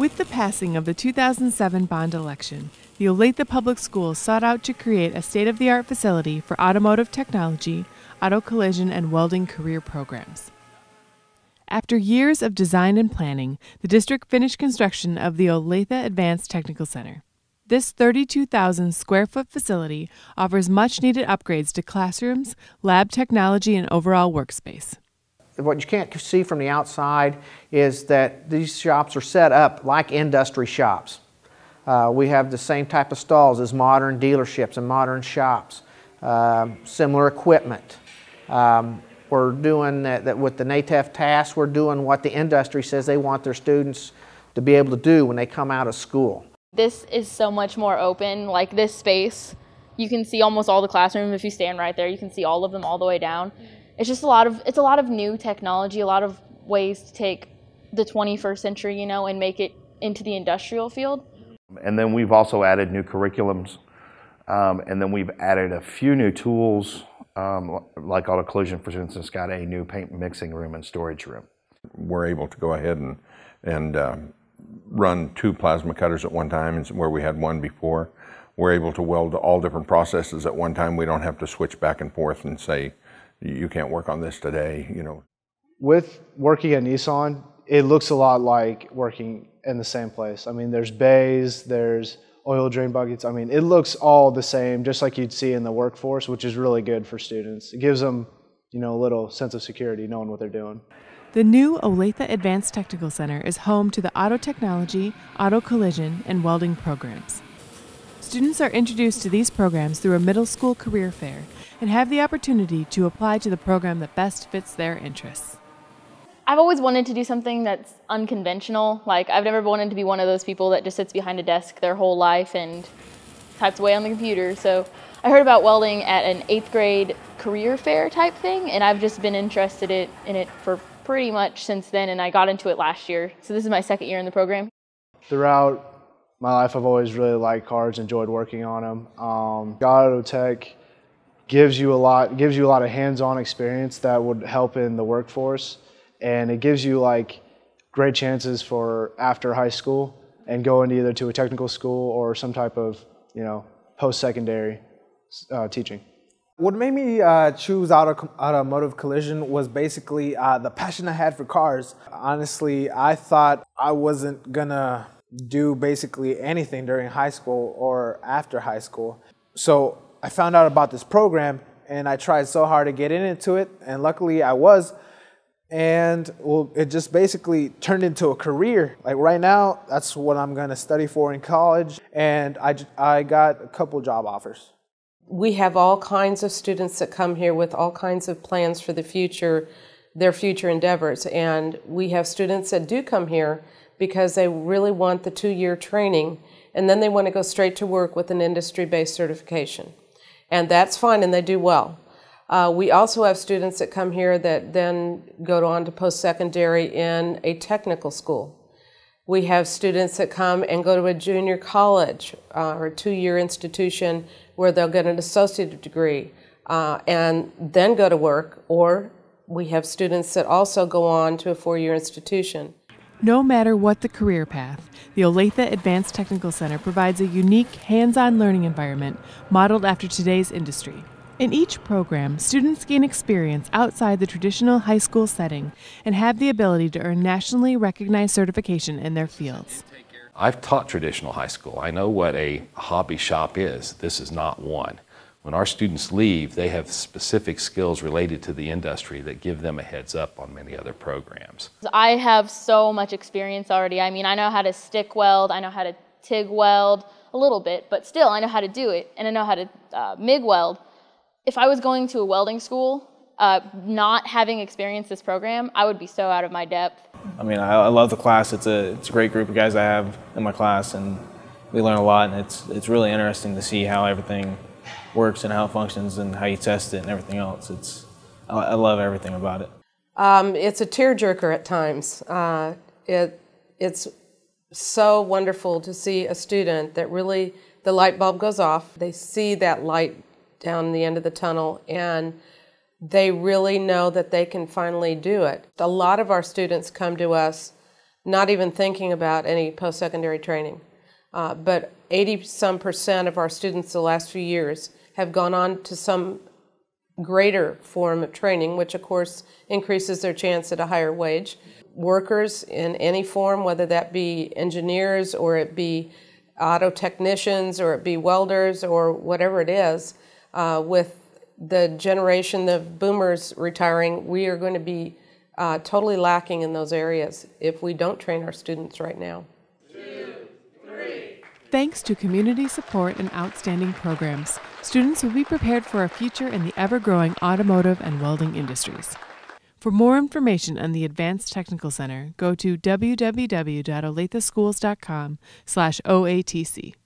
With the passing of the 2007 bond election, the Olathe Public Schools sought out to create a state of the art facility for automotive technology, auto collision, and welding career programs. After years of design and planning, the district finished construction of the Olathe Advanced Technical Center. This 32,000 square foot facility offers much needed upgrades to classrooms, lab technology, and overall workspace what you can't see from the outside is that these shops are set up like industry shops. Uh, we have the same type of stalls as modern dealerships and modern shops, um, similar equipment. Um, we're doing that, that, with the NATEF task. we're doing what the industry says they want their students to be able to do when they come out of school. This is so much more open, like this space. You can see almost all the classroom if you stand right there. You can see all of them all the way down it's just a lot of it's a lot of new technology, a lot of ways to take the 21st century, you know, and make it into the industrial field. And then we've also added new curriculums, um, and then we've added a few new tools, um, like collision, for instance, got a new paint mixing room and storage room. We're able to go ahead and and uh, run two plasma cutters at one time, and where we had one before, we're able to weld all different processes at one time. We don't have to switch back and forth and say you can't work on this today, you know. With working at Nissan, it looks a lot like working in the same place. I mean, there's bays, there's oil drain buckets. I mean, it looks all the same, just like you'd see in the workforce, which is really good for students. It gives them, you know, a little sense of security knowing what they're doing. The new Olathe Advanced Technical Center is home to the Auto Technology, Auto Collision, and Welding programs. Students are introduced to these programs through a middle school career fair and have the opportunity to apply to the program that best fits their interests. I've always wanted to do something that's unconventional. Like, I've never wanted to be one of those people that just sits behind a desk their whole life and types away on the computer. So, I heard about welding at an eighth grade career fair type thing, and I've just been interested in it for pretty much since then, and I got into it last year. So, this is my second year in the program. Throughout my life, I've always really liked cars, enjoyed working on them. Um, God Auto Tech gives you a lot, gives you a lot of hands-on experience that would help in the workforce, and it gives you like great chances for after high school and going either to a technical school or some type of you know post-secondary uh, teaching. What made me uh, choose auto, automotive collision was basically uh, the passion I had for cars. Honestly, I thought I wasn't gonna do basically anything during high school or after high school. So I found out about this program and I tried so hard to get into it, and luckily I was. And well, it just basically turned into a career. Like right now, that's what I'm gonna study for in college, and I, I got a couple job offers. We have all kinds of students that come here with all kinds of plans for the future, their future endeavors, and we have students that do come here because they really want the two year training and then they want to go straight to work with an industry based certification. And that's fine and they do well. Uh, we also have students that come here that then go on to post secondary in a technical school. We have students that come and go to a junior college uh, or a two year institution where they'll get an associate degree uh, and then go to work, or we have students that also go on to a four year institution. No matter what the career path, the Olathe Advanced Technical Center provides a unique hands on learning environment modeled after today's industry. In each program, students gain experience outside the traditional high school setting and have the ability to earn nationally recognized certification in their fields. I've taught traditional high school. I know what a hobby shop is. This is not one. When our students leave, they have specific skills related to the industry that give them a heads up on many other programs. I have so much experience already. I mean, I know how to stick weld, I know how to TIG weld a little bit, but still I know how to do it and I know how to uh, MIG weld. If I was going to a welding school, uh, not having experienced this program, I would be so out of my depth. I mean, I, I love the class. It's a, it's a great group of guys I have in my class and we learn a lot and it's, it's really interesting to see how everything works and how it functions and how you test it and everything else. It's I love everything about it. Um, it's a tearjerker at times. Uh, it it's so wonderful to see a student that really the light bulb goes off. They see that light down the end of the tunnel and they really know that they can finally do it. A lot of our students come to us not even thinking about any post secondary training. Uh, but 80 some percent of our students the last few years have gone on to some greater form of training, which of course increases their chance at a higher wage. Workers in any form, whether that be engineers or it be auto technicians or it be welders or whatever it is, uh, with the generation of boomers retiring, we are going to be uh, totally lacking in those areas if we don't train our students right now. Thanks to community support and outstanding programs, students will be prepared for a future in the ever growing automotive and welding industries. For more information on the Advanced Technical Center, go to www.olathe slash OATC.